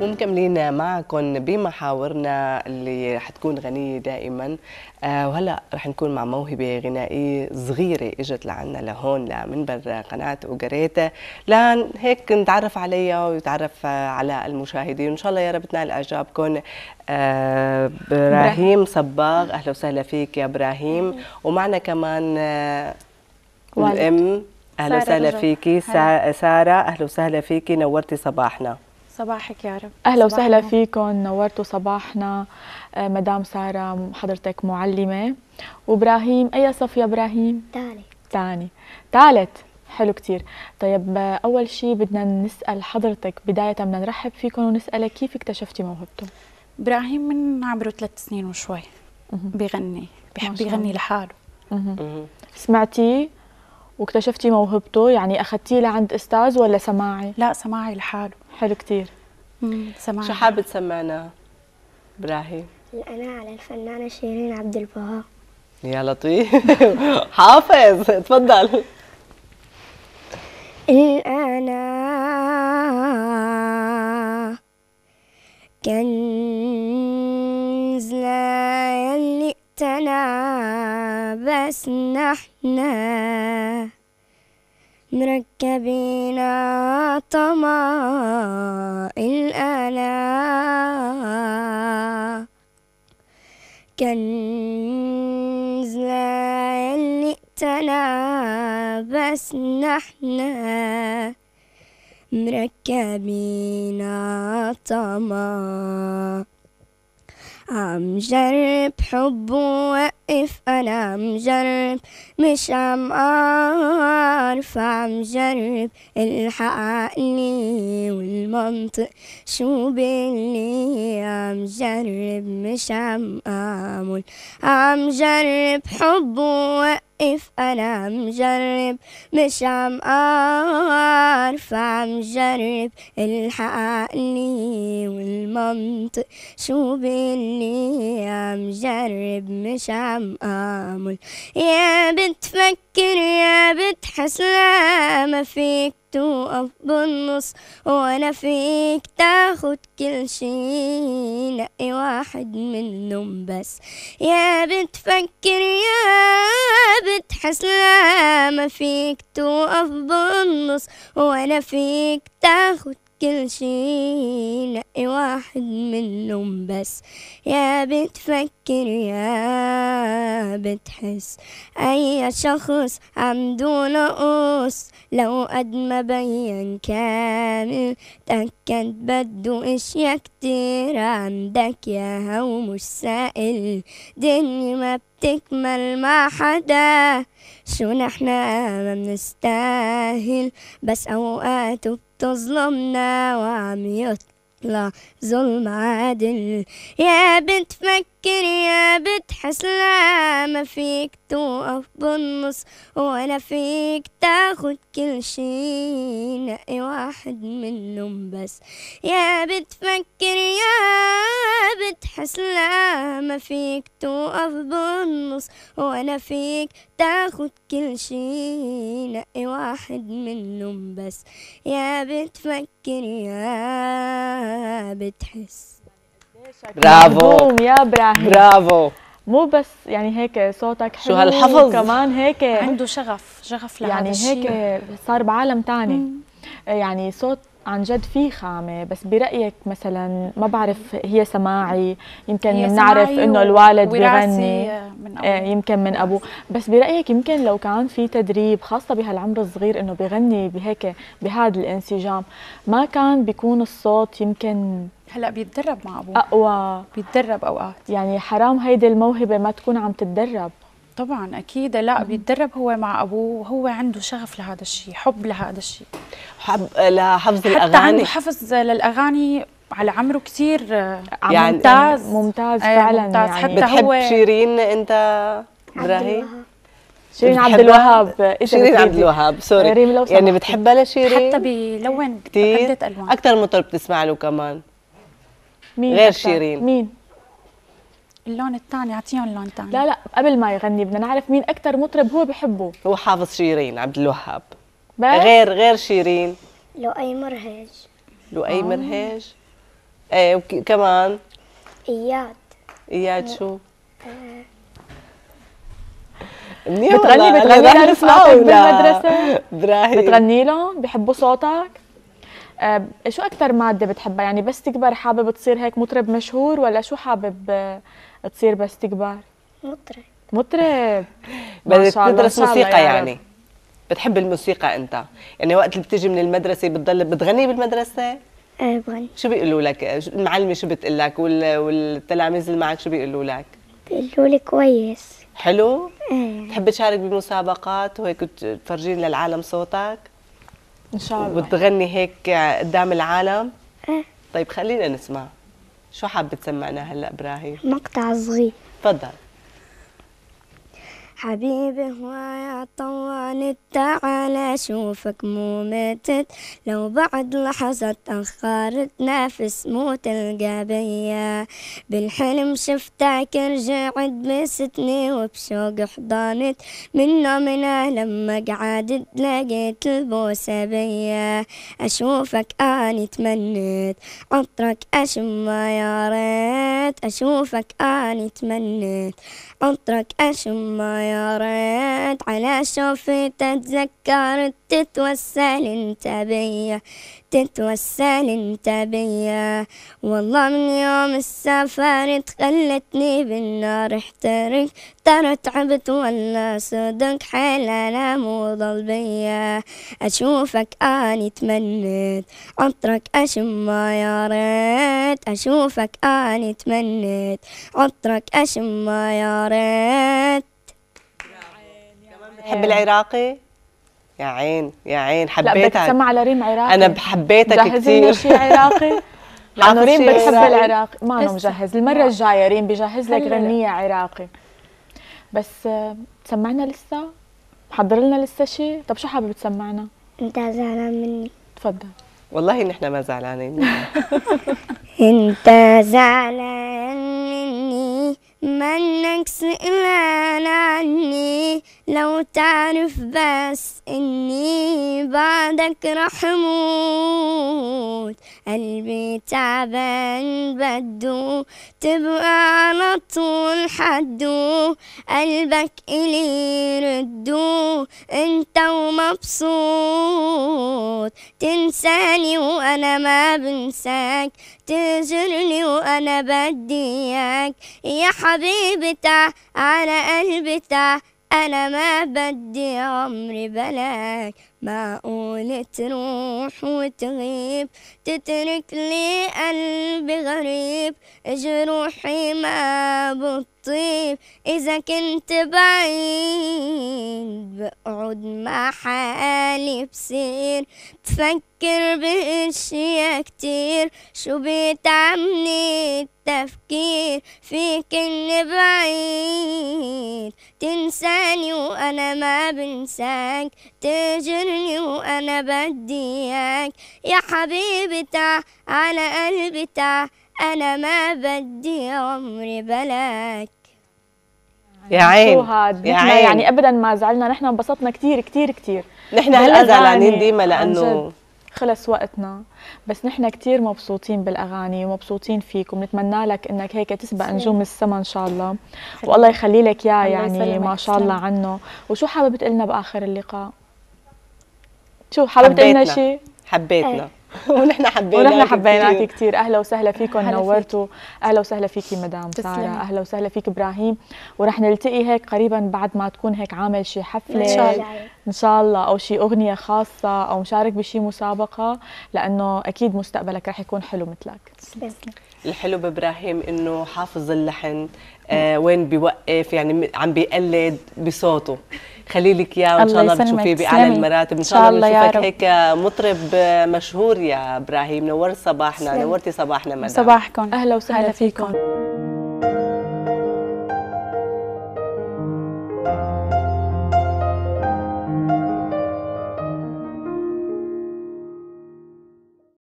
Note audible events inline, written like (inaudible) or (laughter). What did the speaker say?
ومكملين معكم بمحاورنا اللي حتكون غنية دائما آه وهلا رح نكون مع موهبة غنائية صغيرة اجت لعنا لهون لمنبر قناة اوغريتا لان هيك نتعرف عليها ويتعرف على المشاهدين ان شاء الله يا رب تنال اعجابكم آه، ابراهيم آه صباغ اهلا وسهلا فيك يا ابراهيم ومعنا كمان آه الام اهلا وسهلا فيكي سارة اهلا وسهلا فيكي نورتي صباحنا صباحك يا رب اهلا وسهلا فيكم نورتوا صباحنا آه، مدام ساره حضرتك معلمه وابراهيم اي صف يا ابراهيم ثالث ثاني ثالث حلو كتير طيب آه، اول شيء بدنا نسال حضرتك بدايه بدنا نرحب فيكم ونسالك كيف اكتشفتي موهبته ابراهيم من عمره ثلاث سنين وشوي بغني بحب يغني لحاله سمعتي واكتشفتي موهبته يعني اخذتيه لعند استاذ ولا سماعي لا سماعي لحاله حلو كثير سمعنا شو حابه تسمعنا ابراهيم؟ انا على الفنانة شيرين عبد البهاء يا لطيف (laughs) حافظ تفضل الأنا كنز لا يلئتنا بس نحنا مركبين الطمائل الألا كنز لا يلئتنا بس نحن مركبين الطمع عم جرب حب وقت اف أنا مجرب مش عم أعرف عم جرب عقلي والمنطق شو باللي عم جرب مش عم أعمل عم جرب حب حبه واقف انا عم جرب مش عم اعرف عم جرب الحقني والمنطق شو بيني عم جرب مش عم اعمل يا بتفكر فكر يا بنت حسنة ما فيك توقف بالنص وانا فيك تاخد كل شي نقي واحد منهم بس يا بنت فكر يا بنت حسنة ما فيك توقف بالنص وانا فيك تاخد كل شي لقي واحد منهم بس يا بتفكر يا بتحس أي شخص عنده نقص لو قد ما بين كامل تأكد بده اشياء كتير عندك يا هو مش سائل دنيا ما بتكمل مع حدا شو نحنا ما بنستاهل بس أوقات تظلمنا وعم يطلع ظلم عادل يا بنت فكر يا بتحس لا ما فيك توقف بالنص ولا فيك تاخد كل شي نقي واحد منهم بس يا بتفكر يا بتحس لا ما فيك توقف بالنص ولا فيك تاخد كل شي نقي واحد منهم بس يا بتفكر يا بتحس برافو يا ابراهيم برافو مو بس يعني هيك صوتك حلو شو هالحفظ كمان هيك عنده شغف شغف لهذا يعني الشيء يعني هيك صار بعالم ثاني يعني صوت عن جد في خامه بس برايك مثلا ما بعرف هي سماعي يمكن بنعرف انه الوالد بيغني آه، إيه، يمكن من ابوه بس برايك يمكن لو كان في تدريب خاصه بهالعمر الصغير انه بيغني بهيك بهذا الانسجام ما كان بيكون الصوت يمكن هلا بيتدرب مع ابوه اقوى بيتدرب اوقات يعني حرام هيدي الموهبه ما تكون عم تتدرب طبعا اكيد لا بيتدرب هو مع ابوه وهو عنده شغف لهذا الشيء حب لهذا الشيء حب لحفظ حتى الاغاني عنده حفظ للاغاني على عمره كثير آه، يعني ممتاز يعني ممتاز آه، فعلا ممتاز يعني حتى بتحب هو شيرين انت ابراهيم شيرين عبد الوهاب شيرين عبد الوهاب سوري يعني بتحبها لشيرين حتى بيلون كثير عده الوان اكثر مطرب بتسمع له كمان مين غير شيرين مين اللون الثاني اعطيهم لون الثاني لا لا قبل ما يغني بدنا نعرف مين اكثر مطرب هو بحبه هو حافظ شيرين عبد الوهاب غير غير شيرين لؤي مرهج لؤي آه. مرهج ايه وكمان اياد اياد شو؟ آه. منيح بتغني بتغني لهم بالمدرسة؟ بتغني لهم؟ بحبوا صوتك؟ آه، شو اكثر ماده بتحبها يعني بس تكبر حابب تصير هيك مطرب مشهور ولا شو حابب آه، تصير بس تكبر مطرب مطرب (laughs) بدك تدرس موسيقى يعني بتحب الموسيقى انت يعني وقت اللي بتيجي من المدرسه بتضل بتغني بالمدرسه ايه بغني شو بيقولوا لك المعلمه شو بتقول لك والتلاميذ اللي معك شو بيقولوا لك بيقولوا لي كويس حلو ايه. بتحبي تشارك بمسابقات وهيك تفرجين للعالم صوتك ان شاء الله وتغني هيك قدام العالم ايه طيب خلينا نسمع شو حابه تسمعنا هلا ابراهيم مقطع صغير تفضل حبيبي يا طوال تعال اشوفك مو متت لو بعد لحظة تأخرت نفس مو تلقى بيا بالحلم شفتك رجعت بستني وبشوق حضنت من نومنا لما قعدت لقيت البوسة بيا اشوفك اني تمنيت عطرك اشم يا ريت اشوفك اني تمنيت عطرك اشم يا يا ريت على شوفي تتذكر تتوسل انت بيا تتوسل انت بيا والله من يوم السفر تخلتني بالنار احترق ترى تعبت ولا صدق حيل انا مو ضل بيا اشوفك اني تمنيت عطرك اشم يا ريت اشوفك اني تمنيت عطرك اشم يا ريت تحب إيه. العراقي يا عين يا عين حبيتك لا بتسمع على ريم عراقي انا بحبيتك كثير شيء عراقي (laughs) لانه ريم بتحب العراقي ما أنا مجهز المره الجايه ريم بجهز لك غنيه عراقي بس سمعنا لسه محضر لنا لسه شيء طب شو حابب تسمعنا انت زعلان مني تفضل والله نحن ما زعلانين (laughs) انت زعلان منك سئمان عني لو تعرف بس اني بعدك راح موت قلبي تعبان بدو تبقى على طول حدو قلبك الي ردو انت ومبسوط تنساني وانا ما بنساك تنزلني وأنا بديك يا حبيبي على قلبي أنا ما بدي عمري بلاك باقولة تروح وتغيب تترك لي قلبي غريب جروحي ما بتطيب إذا كنت بعيد بقعد مع حالي بسير بفكر بأشياء كتير شو بيتعبني التفكير فيك إني بعيد تنساني وأنا ما بنساك تجري تقتلني وأنا بدي إياك يا حبيبي تع على قلبي تع أنا ما بدي عمري بلاك يا عين يا عين يعني ابدا ما زعلنا نحن انبسطنا كثير كثير كثير نحن هلا زعلانين ديما لانه خلص وقتنا بس نحن كثير مبسوطين بالاغاني ومبسوطين فيك نتمنى لك انك هيك تسبق نجوم السما ان شاء الله والله يخلي لك اياه يعني ما شاء الله عنه وشو حابب تقول لنا باخر اللقاء شو حابه لنا شيء حبيتنا إيه. (laughs) ونحن حبينا ونحن حبيناك كثير اهلا وسهلا فيكم نورتوا اهلا وسهلا فيكي مدام ساره اهلا وسهلا فيك ابراهيم ورح نلتقي هيك قريبا بعد ما تكون هيك عامل شي حفله ان شاء الله ان شاء الله او شي اغنيه خاصه او مشارك بشي مسابقه لانه اكيد مستقبلك رح يكون حلو مثلك الحلو بابراهيم انه حافظ اللحن آه وين بيوقف يعني عم بيقلد بصوته خلي لك اياه وان شاء الله بتشوفيه باعلى المراتب ان شاء الله بنشوفك هيك مطرب مشهور يا ابراهيم نورت صباحنا نورتي صباحنا مدام صباحكم اهلا وسهلا فيكم.